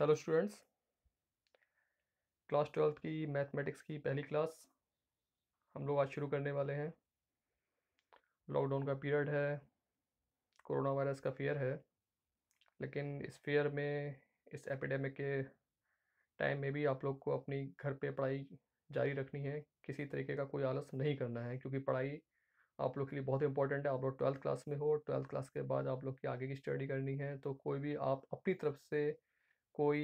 hello students class twelfth की mathematics की पहली क्लास हम लोग आज शुरू करने वाले हैं लॉकडाउन का पीरियड है कोरोना वायरस का फियर है लेकिन इस फियर में इस एपिडेमिक के टाइम में भी आप लोग को अपनी घर पे पढ़ाई जारी रखनी है किसी तरीके का कोई आलस नहीं करना है क्योंकि पढ़ाई आप लोग के लिए बहुत इंपॉर्टेंट है आप लोग ट्वेल्थ क्लास में हो ट्वेल्थ क्लास के बाद आप लोग की आगे की स्टडी करनी है तो कोई भी आप अपनी तरफ से कोई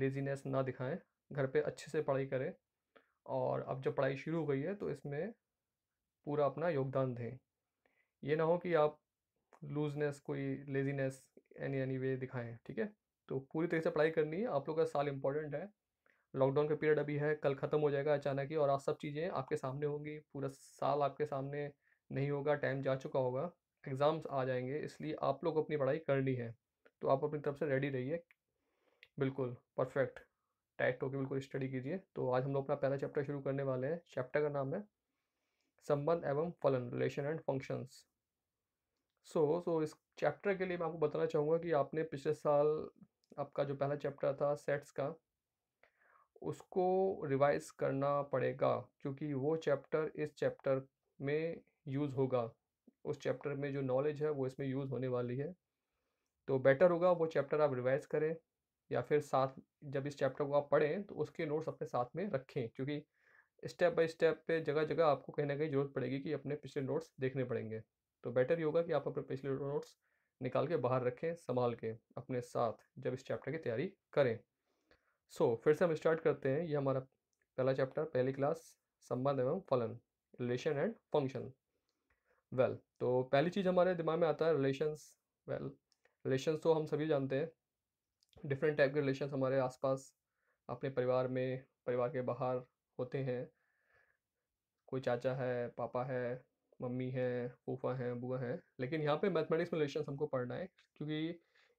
लेजीनेस ना दिखाएं घर पे अच्छे से पढ़ाई करें और अब जब पढ़ाई शुरू हो गई है तो इसमें पूरा अपना योगदान दें ये ना हो कि आप लूजनेस कोई लेजीनेस एनी एनी वे दिखाएं ठीक है तो पूरी तरीके से पढ़ाई करनी है आप लोग का साल इम्पॉर्टेंट है लॉकडाउन का पीरियड अभी है कल ख़त्म हो जाएगा अचानक ही और आज सब चीज़ें आपके सामने होंगी पूरा साल आपके सामने नहीं होगा टाइम जा चुका होगा एग्ज़ाम्स आ जाएंगे इसलिए आप लोग अपनी पढ़ाई करनी है तो आप अपनी तरफ से रेडी रहिए बिल्कुल परफेक्ट टाइट होकर बिल्कुल स्टडी कीजिए तो आज हम लोग अपना पहला चैप्टर शुरू करने वाले हैं चैप्टर का नाम है संबंध एवं फलन relation and functions so so इस चैप्टर के लिए मैं आपको बताना चाहूँगा कि आपने पिछले साल आपका जो पहला चैप्टर था सेट्स का उसको रिवाइज करना पड़ेगा क्योंकि वो चैप्टर इस चैप्टर में यूज़ होगा उस चैप्टर में जो नॉलेज है वो इसमें यूज़ होने वाली है तो बेटर होगा वो चैप्टर आप रिवाइज करें या फिर साथ जब इस चैप्टर को आप पढ़ें तो उसके नोट्स अपने साथ में रखें क्योंकि स्टेप बाय स्टेप पे जगह जगह आपको कहीं ना कहीं जरूरत पड़ेगी कि अपने पिछले नोट्स देखने पड़ेंगे तो बेटर ये होगा कि आप अपने पिछले नोट्स निकाल के बाहर रखें संभाल के अपने साथ जब इस चैप्टर की तैयारी करें सो so, फिर से हम स्टार्ट करते हैं ये हमारा पहला चैप्टर पहली क्लास संबंध एवं फलन रिलेशन एंड फंक्शन वेल तो पहली चीज़ हमारे दिमाग में आता है रिलेशंस वेल रिलेशंस तो हम सभी जानते हैं डिफरेंट टाइप के रिलेशन हमारे आसपास अपने परिवार में परिवार के बाहर होते हैं कोई चाचा है पापा है मम्मी है फूफा है बुआ है लेकिन यहाँ पे मैथमेटिक्स में रिलेशन हमको पढ़ना है क्योंकि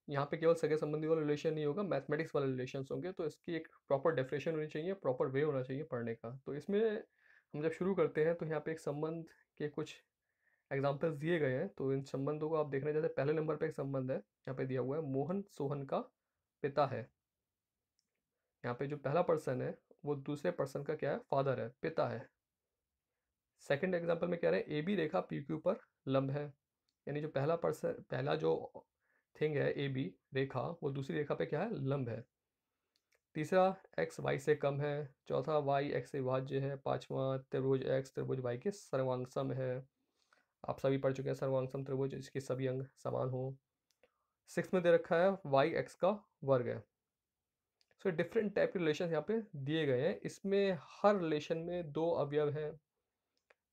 यहाँ पे केवल सगे संबंधी वाला रिलेशन नहीं होगा मैथमेटिक्स वाले रिलेशन होंगे तो इसकी एक प्रॉपर डेफिनेशन होनी चाहिए प्रॉपर वे होना चाहिए पढ़ने का तो इसमें हम जब शुरू करते हैं तो यहाँ पे एक संबंध के कुछ एग्जाम्पल्स दिए गए हैं तो इन संबंधों को आप देख रहे हैं जैसे पहले नंबर पर एक संबंध है यहाँ पे दिया हुआ है मोहन सोहन का पिता है यहाँ पे जो पहला पर्सन है वो दूसरे पर्सन का क्या है फादर है पिता है सेकंड एग्जांपल में कह रहे हैं ए बी रेखा पी क्यू पर लंब है यानी जो पहला पर्सन पहला जो थिंग है ए बी रेखा वो दूसरी रेखा पे क्या है लंब है तीसरा एक्स वाई से कम है चौथा वाई एक्स से विभाज्य है पाँचवा त्रिभुज एक्स त्रिभुज वाई के सर्वांगसम है आप सभी पढ़ चुके हैं सर्वांगसम त्रिभुज इसके सभी अंग समान हों सिक्स में दे रखा है वाई एक्स का वर्ग है सो डिफरेंट टाइप के रिलेशन यहाँ पे दिए गए हैं इसमें हर रिलेशन में दो अवयव हैं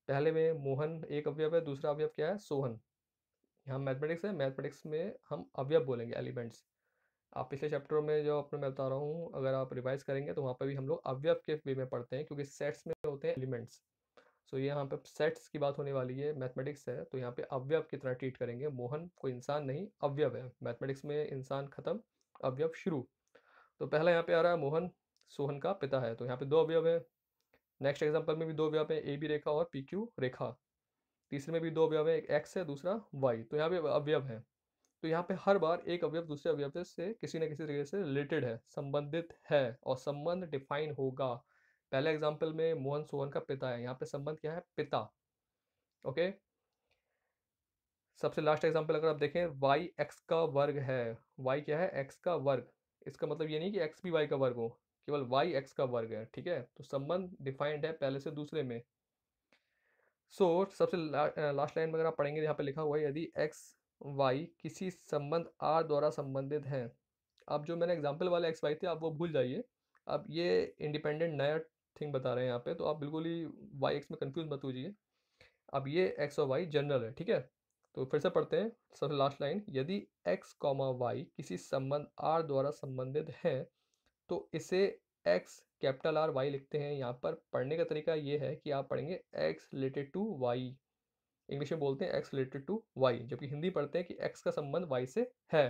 पहले में मोहन एक अवयव है दूसरा अवयव क्या है सोहन यहाँ मैथमेटिक्स है मैथमेटिक्स में हम अवयव बोलेंगे एलिमेंट्स आप पिछले चैप्टर में जो अपने मैं बता रहा हूँ अगर आप रिवाइज करेंगे तो वहाँ पर भी हम लोग अवयव के वे में पढ़ते हैं क्योंकि सेट्स में होते हैं एलिमेंट्स सो so, यहाँ पे सेट्स की बात होने वाली है मैथमेटिक्स है तो यहाँ पे अवयव की तरह ट्रीट करेंगे मोहन कोई इंसान नहीं अवयव है मैथमेटिक्स में इंसान खत्म अवयव शुरू तो पहला यहाँ पे आ रहा है मोहन सोहन का पिता है तो यहाँ पे दो अवयव है नेक्स्ट एग्जाम्पल में भी दो अवयव है ए बी रेखा और पी क्यू रेखा तीसरे में भी दो अवयव है एक एक्स है दूसरा वाई तो यहाँ पे अवयव है तो यहाँ पे हर बार एक अवयव दूसरे अवयव से किसी न किसी तरीके से रिलेटेड है संबंधित है और संबंध डिफाइन होगा पहले एग्जाम्पल में मोहन सोहन का पिता है यहाँ पे संबंध क्या है पिता ओके सबसे लास्ट एग्जाम्पल अगर आप देखें वाई एक्स का वर्ग है वाई क्या है एक्स का वर्ग इसका मतलब ये नहीं कि एक्स भी वाई का वर्ग हो केवल वाई एक्स का वर्ग है ठीक है तो संबंध डिफाइंड है पहले से दूसरे में सो so, सबसे ला, लास्ट लाइन में अगर आप पढ़ेंगे यहाँ पे लिखा हुआ है यदि एक्स वाई किसी संबंध आर द्वारा संबंधित हैं अब जो मैंने एग्जाम्पल वाले एक्स वाई थे आप वो भूल जाइए अब ये इंडिपेंडेंट नया थिंग बता रहे हैं यहाँ पे तो आप बिल्कुल ही वाई एक्स में कन्फ्यूज मत हो अब ये एक्स और वाई जनरल है ठीक है तो फिर से पढ़ते हैं सबसे लास्ट लाइन यदि एक्स कॉमा वाई किसी संबंध आर द्वारा संबंधित है तो इसे एक्स कैपिटल आर वाई लिखते हैं यहाँ पर पढ़ने का तरीका ये है कि आप पढ़ेंगे x related to y English में बोलते हैं एक्स रिलेटेड टू वाई जबकि हिंदी पढ़ते हैं कि एक्स का संबंध वाई से है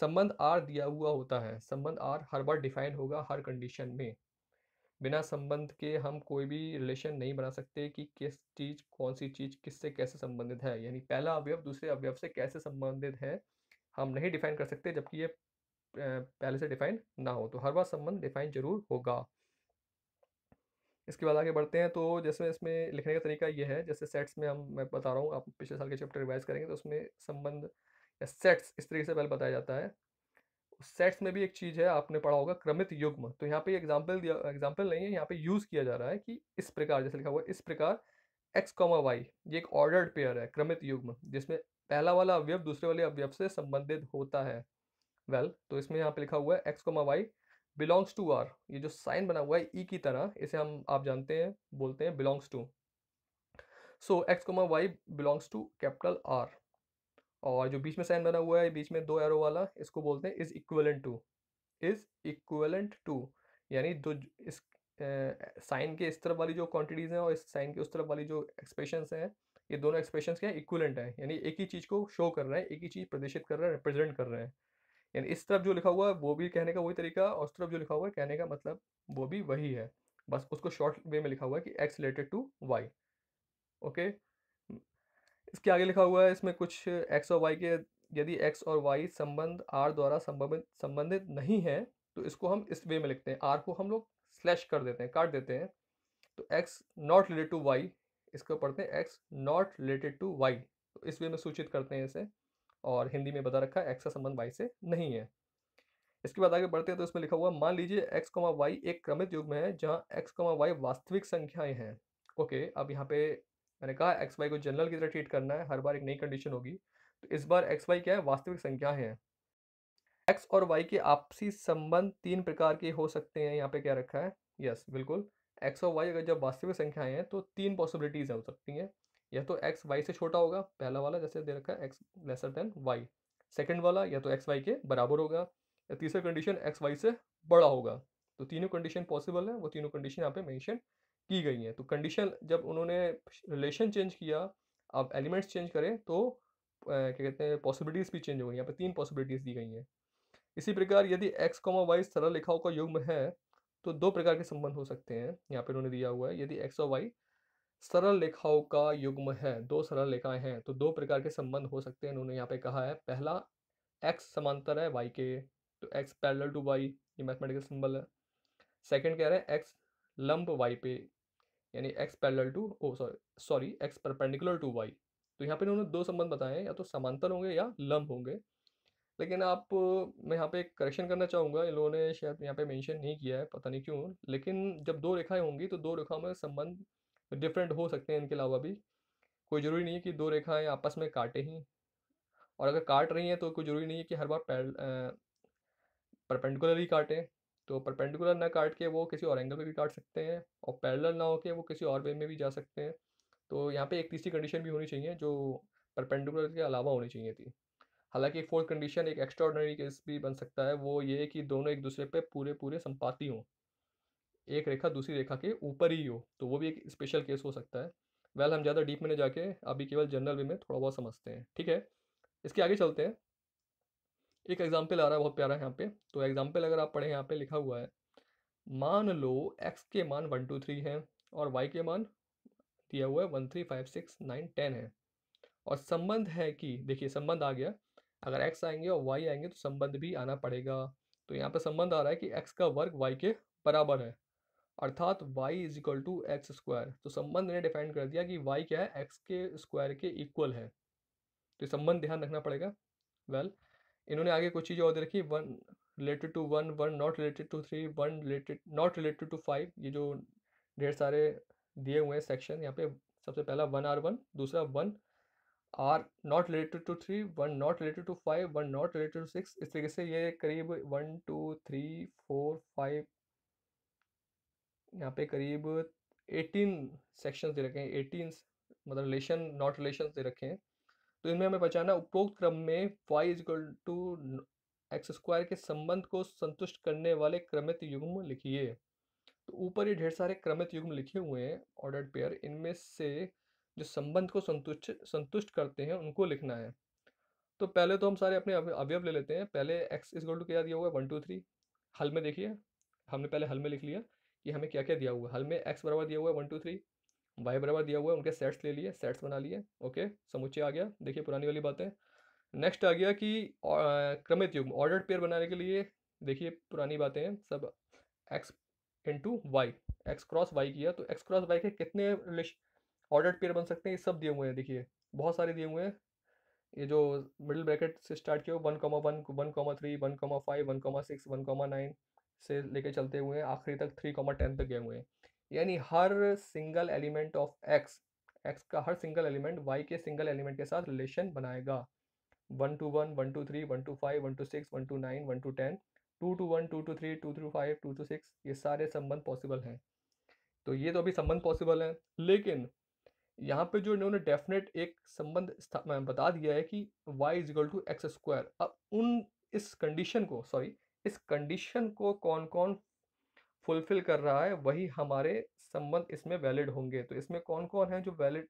संबंध आर दिया हुआ होता है संबंध आर हर बार डिफाइन होगा हर कंडीशन में बिना संबंध के हम कोई भी रिलेशन नहीं बना सकते कि किस चीज कौन सी चीज किससे कैसे संबंधित है यानी पहला अवयव दूसरे अवयव से कैसे संबंधित है हम नहीं डिफाइन कर सकते जबकि ये पहले से डिफाइन ना हो तो हर बार संबंध डिफाइन जरूर होगा इसके बाद आगे बढ़ते हैं तो जैसे इसमें लिखने का तरीका ये है जैसे सेट्स में हम मैं बता रहा हूँ आप पिछले साल के चैप्टर रिवाइज करेंगे तो उसमें संबंध या सेट्स इस तरीके से पहले बताया जाता है सेट्स में भी एक चीज़ है आपने पढ़ा होगा क्रमित युग्म तो यहाँ पे एग्जाम्पल दिया एग्जाम्पल नहीं है यहाँ पे यूज़ किया जा रहा है कि इस प्रकार जैसे लिखा हुआ इस प्रकार एक्स कॉमा वाई ये एक ऑर्डर्ड पेयर है क्रमित युग्म जिसमें पहला वाला अवयव दूसरे वाले अवयव से संबंधित होता है वेल well, तो इसमें यहाँ पे लिखा हुआ है x comma y belongs to R ये जो साइन बना हुआ है ई e की तरह इसे हम आप जानते हैं बोलते हैं belongs to so x comma y belongs to capital R और जो बीच में साइन बना हुआ है बीच में दो एरो वाला इसको बोलते हैं is equivalent to is equivalent to यानी दो इस साइन के इस तरफ वाली जो क्वांटिटीज़ हैं और इस साइन के उस तरफ वाली जो एक्सप्रेशन हैं ये दोनों एक्सप्रेशन क्या है इक्वलेंट है यानी एक ही चीज़ को शो कर रहे हैं एक ही चीज़ प्रदर्शित कर रहे हैं रिप्रेजेंट कर रहे हैं यानी इस तरफ जो लिखा हुआ है वो भी कहने का वही तरीका और उस तरफ जो लिखा हुआ है कहने का मतलब वो भी वही है बस उसको शॉर्ट वे में लिखा हुआ है कि x related to y okay इसके आगे लिखा हुआ है इसमें कुछ एक्स और वाई के यदि एक्स और वाई संबंध आर द्वारा संबंधित संबंधित नहीं है तो इसको हम इस वे में लिखते हैं आर को हम लोग स्लैश कर देते हैं काट देते हैं तो x not related to y इसको पढ़ते हैं x not related to y तो इस वे में सूचित करते हैं इसे और हिंदी में बता रखा है एक्स का संबंध वाई से नहीं है इसके बाद आगे बढ़ते हैं तो इसमें लिखा हुआ मान लीजिए एक्स वाई एक क्रमित युग में है जहाँ एक्स वाई वास्तविक संख्याएं हैं ओके अब यहाँ पे मैंने कहा एक्स वाई को जनरल की तरह ट्रीट करना है हर बार एक नई कंडीशन होगी तो इस बार एक्स वाई क्या है वास्तविक संख्या है एक्स और वाई के आपसी संबंध तीन प्रकार के हो सकते हैं यहाँ पे क्या रखा है यस yes, बिल्कुल एक्स और वाई अगर जब वास्तविक संख्याएं हैं तो तीन पॉसिबिलिटीज़ हो सकती हैं या तो एक्स वाई से छोटा होगा पहला वाला जैसे दे रखा है x lesser than y second वाला या तो एक्स वाई के बराबर होगा या तीसरा कंडीशन एक्स वाई से बड़ा होगा तो तीनों कंडीशन पॉसिबल है वो तीनों कंडीशन यहाँ पे मेंशन की गई हैं तो कंडीशन जब उन्होंने रिलेशन चेंज किया आप एलिमेंट्स चेंज करें तो क्या कहते हैं पॉसिबिलिटीज़ भी चेंज हो गई यहाँ पर तीन पॉसिबिलिटीज़ दी गई हैं इसी प्रकार यदि एक्स कॉमा वाई सरल रेखाओं का युग्म है तो दो प्रकार के संबंध हो सकते हैं यहाँ पर उन्होंने दिया हुआ है यदि एक्स और वाई सरल रेखाओं का युग्म है दो सरल रेखाएं हैं तो दो प्रकार के संबंध हो सकते हैं उन्होंने यहाँ पे कहा है पहला एक्स समांतर है वाई के तो एक्स पैरेलल टू वाई ये मैथमेटिकल सिंबल है सेकेंड कह रहे हैं एक्स लंब वाई पे यानी x parallel to oh sorry sorry x perpendicular to y तो यहाँ पे इन्होंने दो संबंध बताए हैं या तो समांतर होंगे या लंब होंगे लेकिन आप मैं यहाँ पे एक करेक्शन करना चाहूँगा इन लोगों ने शायद यहाँ पे मेंशन नहीं किया है पता नहीं क्यों लेकिन जब दो रेखाएं होंगी तो दो रेखाओं में संबंध डिफरेंट हो सकते हैं इनके अलावा भी कोई ज़रूरी नहीं है कि दो रेखाएं आपस में काटे ही और अगर काट रही हैं तो कोई ज़रूरी नहीं है कि हर बार परपेंडिकुलर ही काटें तो परपेंडिकुलर ना काट के वो किसी और एंगल में भी काट सकते हैं और पैरेलल ना हो के वो किसी और वे में भी जा सकते हैं तो यहाँ पे एक तीसरी कंडीशन भी होनी चाहिए जो परपेंडिकुलर के अलावा होनी चाहिए थी हालांकि एक फोर्थ कंडीशन एक एक्स्ट्रॉर्डनरी केस भी बन सकता है वो ये कि दोनों एक दूसरे पर पूरे पूरे संपाती हों एक रेखा दूसरी रेखा के ऊपर ही हो तो वो भी एक स्पेशल केस हो सकता है वेल हम ज़्यादा डीप में जाके अभी केवल जनरल वे में थोड़ा बहुत समझते हैं ठीक है इसके आगे चलते हैं एक एग्जाम्पल आ रहा है बहुत प्यारा यहाँ पे तो एग्जाम्पल अगर आप पढ़े यहाँ पे लिखा हुआ है मान लो एक्स के मान वन टू थ्री है और वाई के मान दिया हुआ है one three five six nine ten है और संबंध है कि देखिए संबंध आ गया अगर एक्स आएंगे और वाई आएंगे तो संबंध भी आना पड़ेगा तो यहाँ पर संबंध आ रहा है कि एक्स का वर्ग वाई के बराबर है अर्थात y is equal to x square तो संबंध ने डिफाइन कर दिया कि y क्या है एक्स के स्क्वायर के इक्वल है तो संबंध ध्यान रखना पड़ेगा वेल well, इन्होंने आगे कुछ चीज़ें और दे रखी one related to one one not related to three one related not related to five ये जो ढेर सारे दिए हुए हैं सेक्शन यहाँ पे सबसे पहला वन आर वन दूसरा one R not related to three one not related to five one not related to six इस तरीके से ये करीब one to three four five यहाँ पे करीब एटीन सेक्शन दे रखे हैं एटीन मतलब रिलेशन नॉट रिलेशन दे रखे हैं तो इनमें हमें बचाना उपरोक्त क्रम में y is equal to x square के संबंध को संतुष्ट करने वाले क्रमित युग्म लिखिए तो ऊपर ये ढेर सारे क्रमित युग्म लिखे हुए हैं ऑर्डर्ड पेयर इनमें से जो संबंध को संतुष्ट संतुष्ट करते हैं उनको लिखना है तो पहले तो हम सारे अपने अवयव ले लेते हैं पहले एक्स इजगल टू क्या दिया हुआ है वन टू थ्री हल में देखिए हमने पहले हल में लिख लिया कि हमें क्या क्या दिया हुआ है हल में एक्स बराबर दिया हुआ है वन टू थ्री वाई बराबर दिया हुआ है उनके सेट्स ले लिए सेट्स बना लिए ओके समुचे आ गया देखिए पुरानी वाली बात है नेक्स्ट आ गया कि क्रमित युग्म ऑर्डर्ड पेयर बनाने के लिए देखिए पुरानी बातें हैं सब x into y x cross y किया तो एक्स क्रॉस वाई के कितने ऑर्डर्ड पेयर बन सकते हैं ये सब दिए हुए हैं देखिए बहुत सारे दिए हुए हैं ये जो मिडिल ब्रैकेट से स्टार्ट किया one comma one one comma three one comma five one comma six one comma nine से लेके चलते हुए आखिरी तक थ्री कॉमा टेन तक गए हुए हैं यानी हर single element of x x का हर सिंगल एलिमेंट वाई के सिंगल एलिमेंट के साथ रिलेशन बनाएगा one to one one to three one to five one to six one to nine one to ten two to one two to three two to five two to six ये सारे संबंध possible हैं तो ये तो अभी संबंध possible हैं लेकिन यहाँ पे जो इन्होंने डेफिनेट एक संबंध बता दिया है कि y is equal to x square अब उन इस कंडीशन को सॉरी इस कंडीशन को कौन कौन फुलफिल कर रहा है वही हमारे संबंध इसमें वैलिड होंगे तो इसमें कौन कौन है जो वैलिड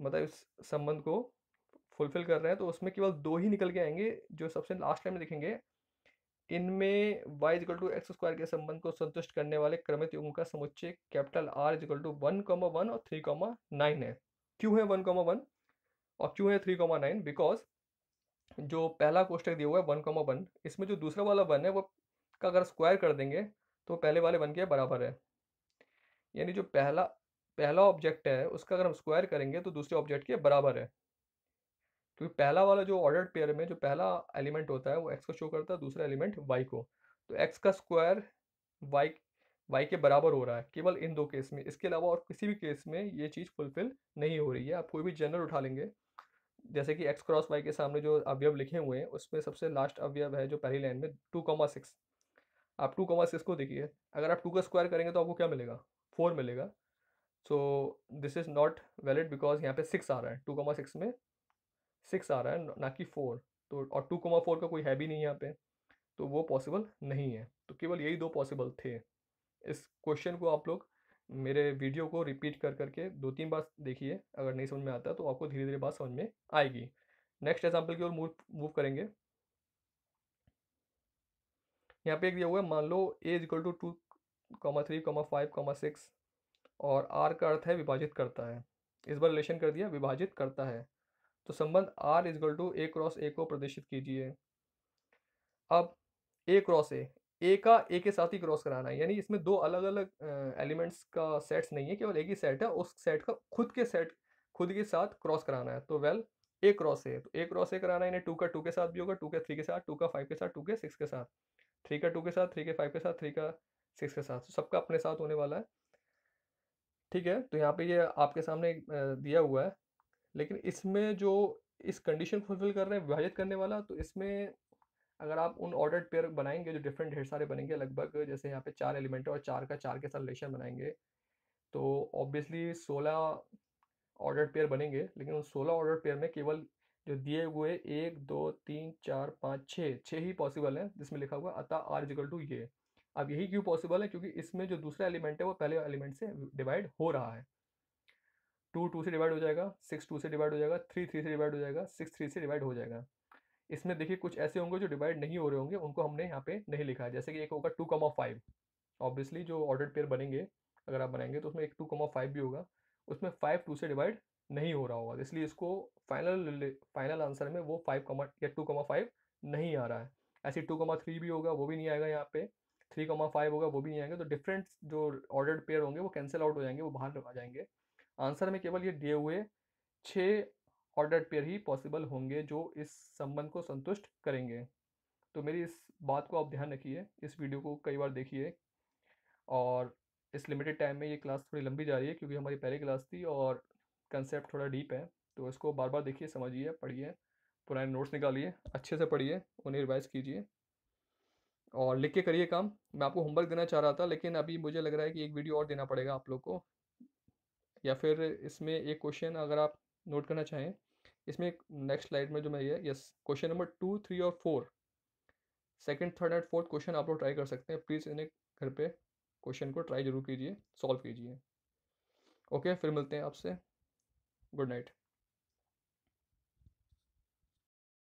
मतलब इस संबंध को फुलफिल कर रहे हैं तो उसमें केवल दो ही निकल के आएंगे जो सबसे लास्ट टाइम देखेंगे इनमें y is equal to x square के संबंध को संतुष्ट करने वाले क्रमित युग का समुच्चय capital R is equal to one comma one और थ्री कॉमा नाइन है क्यों है वन कॉमा वन और क्यों है थ्री कॉमा नाइन बिकॉज जो पहला कोष्टक दिया हुआ है वन कॉमा वन इसमें जो दूसरा वाला वन है वो का अगर स्क्वायर कर देंगे तो पहले वाले वन के बराबर है यानी जो पहला पहला ऑब्जेक्ट है उसका अगर हम स्क्वायर करेंगे तो दूसरे ऑब्जेक्ट के बराबर है क्योंकि पहला वाला जो ऑर्डर पेयर में जो पहला एलिमेंट होता है वो एक्स को शो करता है दूसरा एलिमेंट वाई को तो एक्स का स्क्वायर वाई वाई के बराबर हो रहा है केवल इन दो केस में इसके अलावा और किसी भी केस में ये चीज़ फुलफिल नहीं हो रही है आप कोई भी जनरल उठा लेंगे जैसे कि एक्स क्रॉस वाई के सामने जो अवयव लिखे हुए हैं उसमें सबसे लास्ट अवयव है जो पहली लाइन में टू कॉमा सिक्स आप टू कमा सिक्स को देखिए अगर आप टू का स्क्वायर करेंगे तो आपको क्या मिलेगा फोर मिलेगा so this is not valid because यहाँ पे सिक्स आ रहा है टू कमा सिक्स में सिक्स आ रहा है ना कि फोर तो और टू कमा फोर का कोई है भी नहीं यहाँ पे तो वो पॉसिबल नहीं है तो केवल यही दो पॉसिबल थे इस क्वेश्चन को आप लोग मेरे वीडियो को रिपीट कर करके दो तीन बार देखिए अगर नहीं समझ में आता तो आपको धीरे धीरे बात समझ में आएगी नेक्स्ट एग्जाम्पल की ओर मूव मूव करेंगे यहाँ पे एक दिया हुआ है मान लो A is equal to two comma three comma five comma six और आर का अर्थ है विभाजित करता है इस बार रिलेशन कर दिया विभाजित करता है तो संबंध R is equal to A cross A को प्रदर्शित कीजिए अब ए क्रॉस ए ए का ए के साथ ही क्रॉस कराना है यानी इसमें दो अलग अलग एलिमेंट्स का सेट्स नहीं है केवल एक ही सेट है उस सेट का खुद के सेट खुद के साथ क्रॉस कराना है तो वेल ए क्रॉस ए तो ए क्रॉस ए कराना है यानी टू का टू के साथ भी होगा टू का थ्री के साथ टू का फाइव के साथ टू के सिक्स के साथ थ्री का टू के साथ थ्री के फाइव के साथ थ्री का सिक्स के साथ सबका अपने साथ होने वाला है ठीक है तो यहाँ पे ये आपके सामने दिया हुआ है लेकिन इसमें जो इस कंडीशन को फुलफिल कर रहे हैं विभाजित करने वाला तो इसमें अगर आप उन ऑर्डर्ड पेयर बनाएंगे जो डिफरेंट ढेर सारे बनेंगे लगभग जैसे यहाँ पे चार एलिमेंट और चार का चार के साथ रिलेशन बनाएंगे तो ऑब्वियसली सोलह ऑर्डर्ड पेयर बनेंगे लेकिन उन सोलह ऑर्डर्ड पेयर में केवल जो दिए हुए एक दो तीन चार पाँच छः छः ही पॉसिबल हैं जिसमें लिखा हुआ अतः आर इजिकल टू ये अब यही क्यों पॉसिबल है क्योंकि इसमें जो दूसरा एलिमेंट है वो पहले एलिमेंट से डिवाइड हो रहा है टू टू से डिवाइड हो जाएगा सिक्स टू से डिवाइड हो जाएगा थ्री थ्री से डिवाइड हो जाएगा सिक्स थ्री से डिवाइड हो जाएगा इसमें देखिए कुछ ऐसे होंगे जो डिवाइड नहीं हो रहे होंगे उनको हमने यहाँ पे नहीं लिखा है जैसे कि एक होगा टू कमा फाइव ऑब्वियसली जो ऑर्डर पेयर बनेंगे अगर आप बनाएंगे तो उसमें एक टू कमा फाइव भी होगा उसमें फाइव टू से डिवाइड नहीं हो रहा होगा इसलिए इसको फाइनल फाइनल आंसर में वो फाइव कमा या टू कमा फाइव नहीं आ रहा है ऐसे टू कमा थ्री भी होगा वो भी नहीं आएगा यहाँ पे थ्री कमा फाइव होगा वो भी नहीं आएगा तो डिफरेंट जो ऑर्डर्ड पेयर होंगे वो कैंसिल आउट हो जाएंगे वो बाहर आ जाएंगे आंसर में केवल ये दिए हुए छः ऑर्डर्ड पेयर ही पॉसिबल होंगे जो इस संबंध को संतुष्ट करेंगे तो मेरी इस बात को आप ध्यान रखिए इस वीडियो को कई बार देखिए और इस लिमिटेड टाइम में ये क्लास थोड़ी लंबी जा रही है क्योंकि हमारी पहली क्लास थी और कंसेप्ट थोड़ा डीप है तो इसको बार बार देखिए समझिए पढ़िए पुराने नोट्स निकालिए अच्छे से पढ़िए उन्हें रिवाइज कीजिए और लिख के करिए काम मैं आपको होमवर्क देना चाह रहा था लेकिन अभी मुझे लग रहा है कि एक वीडियो और देना पड़ेगा आप लोग को या फिर इसमें एक क्वेश्चन अगर आप नोट करना चाहें इसमें नेक्स्ट स्लाइड में जो मैं ये yes question number two three और four second third and fourth question आप लोग ट्राई कर सकते हैं प्लीज़ इन्हें घर पे क्वेश्चन को ट्राई जरूर कीजिए सॉल्व कीजिए ओके फिर मिलते हैं आपसे good night